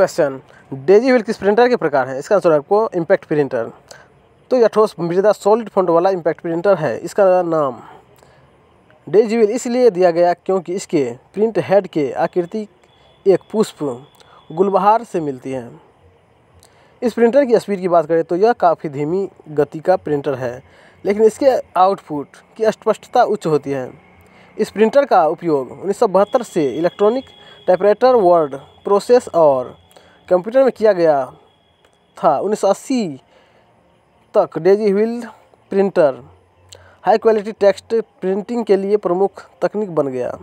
question daisy wheel किस printer के प्रकार है इसका आंसर आपको इम्पैक्ट प्रिंटर तो यह ठोस मृदा सॉलिड फंड वाला इम्पैक्ट प्रिंटर है इसका नाम डेजी व्हील इसलिए दिया गया क्योंकि इसके प्रिंट हेड के आकृति एक पुष्प गुलबहार से मिलती है इस प्रिंटर की स्पीड की बात करें तो यह काफ़ी धीमी गति का प्रिंटर है लेकिन इसके आउटपुट की स्पष्टता उच्च होती है इस प्रिंटर का उपयोग उन्नीस से इलेक्ट्रॉनिक टाइपराइटर वर्ड प्रोसेस और कंप्यूटर में किया गया था 1980 तक daisy wheel printer high quality text printing के लिए प्रमुख तकनीक बन गया